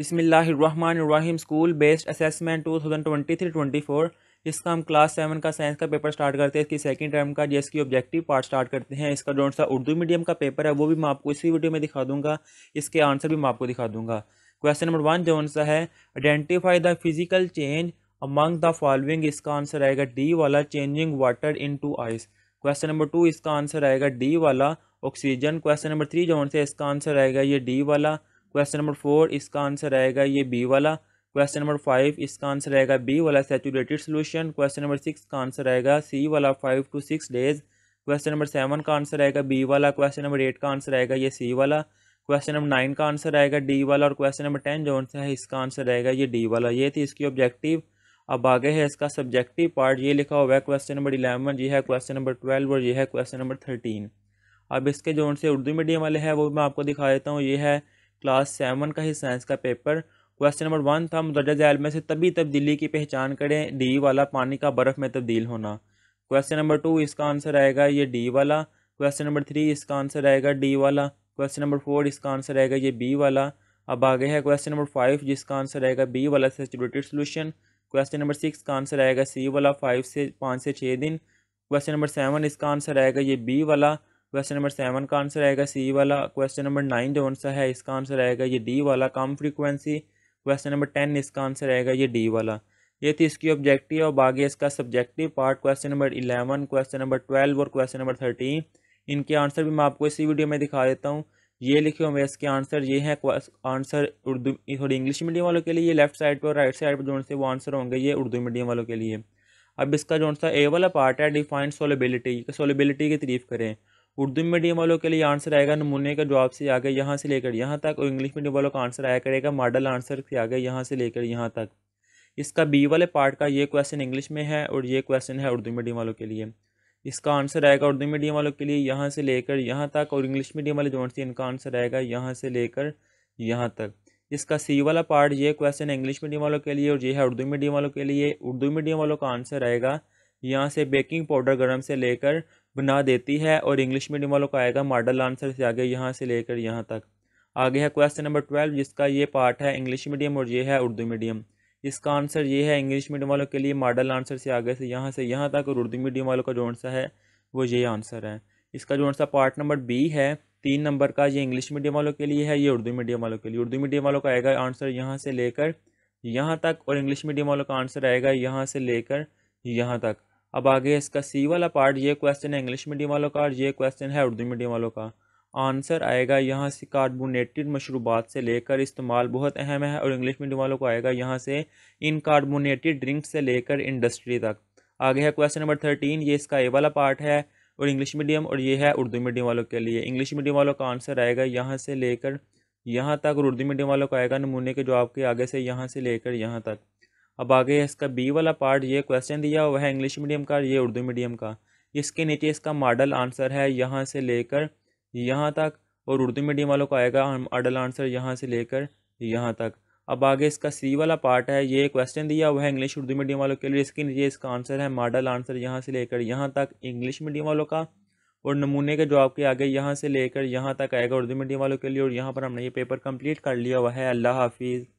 बिसमीम school based assessment two thousand twenty three twenty four जिसका हम क्लास सेवन का साइंस का पेपर स्टार्ट करते हैं इसकी सेकंड टर्म का जिसकी ऑब्जेक्टिव पार्ट स्टार्ट करते हैं इसका जो सा उर्दू मीडियम का पेपर है वो भी मैं आपको इसी वीडियो में दिखा दूंगा इसके आंसर भी मैं आपको दिखा दूंगा क्वेश्चन नंबर वन जो सा है identify the physical change among the following इसका आंसर आएगा डी वाला changing water into ice question number two इसका आंसर आएगा डी वाला ऑक्सीजन क्वेश्चन नंबर थ्री जो है इसका आंसर आएगा ये डी वाला क्वेश्चन नंबर फोर इसका आंसर आएगा ये बी वाला क्वेश्चन नंबर फाइव इसका आंसर आएगा बी वाला saturated solution question number six का आंसर आएगा सी वाला five to six days question number seven का आंसर आएगा बी वाला क्वेश्चन नंबर एट का आंसर आएगा ये सी वाला क्वेश्चन नंबर नाइन का आंसर आएगा डी वाला और क्वेश्चन नंबर टेन जो आंसर है इसका आंसर आएगा ये डी वाला ये थी इसकी ऑब्जेक्टिव अब आगे है इसका सब्जेक्टिव पार्ट ये लिखा हुआ है क्वेश्चन नंबर इलेवन ये है क्वेश्चन नंबर ट्वेल्व और ये है क्वेश्चन नंबर थर्टीन अब इसके जो उनसे उर्दू मीडियम वाले हैं वो मैं आपको दिखा देता हूँ ये है क्लास सेवन का ही साइंस का पेपर क्वेश्चन नंबर वन था मुदरजा जैल में से तभी तब्दीली की पहचान करें डी वाला पानी का बर्फ़ में तब्दील होना क्वेश्चन नंबर टू इसका आंसर आएगा ये डी वाला क्वेश्चन नंबर थ्री इसका आंसर आएगा डी वाला क्वेश्चन नंबर फोर इसका आंसर आएगा ये बी वाला अब आगे है क्वेश्चन नंबर फाइव जिसका आंसर आएगा बी वाला saturated solution question number six का आंसर आएगा सी वाला फाइव से पाँच से छः दिन क्वेश्चन नंबर सेवन इसका आंसर आएगा ये बी वाला क्वेश्चन नंबर सेवन का आंसर आएगा सी वाला क्वेश्चन नंबर नाइन जो आंसर है इसका आंसर आएगा ये डी वाला कम फ्रीक्वेंसी क्वेश्चन नंबर टेन इसका आंसर आएगा ये डी वाला ये थी इसकी ऑब्जेक्टिव और बाकी इसका subjective part question number eleven question number twelve और क्वेश्चन नंबर थर्टीन इनके आंसर भी मैं आपको इसी वीडियो में दिखा देता हूँ ये लिखे हुए इसके आंसर ये हैं आंसर उर्दू थोड़ी इंग्लिश मीडियम वालों के लिए लेफ्ट साइड पर और राइट साइड पर जो से वो आंसर होंगे ये उर्दू मीडियम वालों के लिए अब इसका जो सा ए वाला पार्ट है डिफाइंड सोलेबिलिटी सोलेबिलिटी की तरीफ करें उर्दू मीडियम वालों के लिए आंसर आएगा नमूने का जवाब से आगे यहाँ से लेकर यहाँ तक और इंग्लिश मीडियम वालों का आंसर आया करेगा मॉडल आंसर से आगे यहाँ से लेकर यहाँ तक इसका बी वाले पार्ट का ये क्वेश्चन इंग्लिश में है और ये क्वेश्चन है उर्दू मीडियम वालों के लिए इसका आंसर आएगा उर्दू मीडियम वालों के लिए यहाँ से लेकर यहाँ तक और इंग्लिश मीडियम वाले जो से इनका आंसर आएगा यहाँ से लेकर यहाँ तक इसका सी वाला पार्ट ये क्वेश्चन इंग्लिश मीडियम वालों के लिए और ये है उर्दू मीडियम वालों के लिए उर्दू मीडियम वालों का आंसर आएगा यहाँ से बेकिंग पाउडर गर्म से लेकर बना देती है और इंग्लिश मीडियम वालों का आएगा मॉडल आंसर से आगे यहाँ से लेकर यहाँ तक आगे है क्वेश्चन नंबर ट्वेल्व जिसका ये पार्ट है इंग्लिश मीडियम और ये है उर्दू मीडियम इसका आंसर ये है इंग्लिश मीडियम वालों के लिए मॉडल आंसर से आगे से यहाँ से यहाँ तक और उर्दू मीडियम वालों का जो आंसर है वो ये आंसर है इसका जो आंसर पार्ट नंबर बी है तीन नंबर का ये इंग्लिश मीडियम वालों के लिए है ये उर्दू मीडियम वालों के लिए उर्दू मीडियम वालों का आएगा आंसर यहाँ से लेकर यहाँ तक और इंग्लिश मीडियम वालों का आंसर आएगा यहाँ से लेकर यहाँ तक अब आगे इसका सी वाला पार्ट ये क्वेश्चन है इंग्लिश मीडियम वालों का और ये क्वेश्चन है उर्दू मीडियम वालों का आंसर आएगा यहाँ से कार्बोनेटेड मशरूबात से लेकर इस्तेमाल बहुत अहम है और इंग्लिश मीडियम वालों को आएगा यहाँ से इन कार्बोनेटेड ड्रिंक से लेकर इंडस्ट्री तक आगे है क्वेश्चन नंबर थर्टीन ये इसका ए वाला पार्ट है और इंग्लिश मीडियम और ये है उर्दू मीडियम वालों के लिए इंग्लिश मीडियम वालों का आंसर आएगा यहाँ से लेकर यहाँ तक और उर्दू मीडियम वालों का आएगा नमूने के जो आपके आगे से यहाँ से लेकर यहाँ तक अब आगे इसका बी वाला पार्ट ये क्वेश्चन दिया हुआ है इंग्लिश मीडियम का ये उर्दू मीडियम का इसके नीचे इसका मॉडल आंसर है यहाँ से लेकर यहाँ तक और उर्दू मीडियम वालों को आएगा मॉडल आंसर यहाँ से लेकर यहाँ तक अब आगे इसका सी वाला पार्ट है ये क्वेश्चन दिया हुआ है इंग्लिश उर्दू मीडियम वालों के लिए इसके नीचे इसका आंसर है मॉडल आंसर यहाँ से लेकर यहाँ तक इंग्लिश मीडियम वालों का और नमूने के जवाब के आगे यहाँ से लेकर यहाँ तक आएगा उर्दू मीडियम वालों के लिए और यहाँ पर हमने ये पेपर कंप्लीट कर लिया हुआ है अल्लाह हाफिज़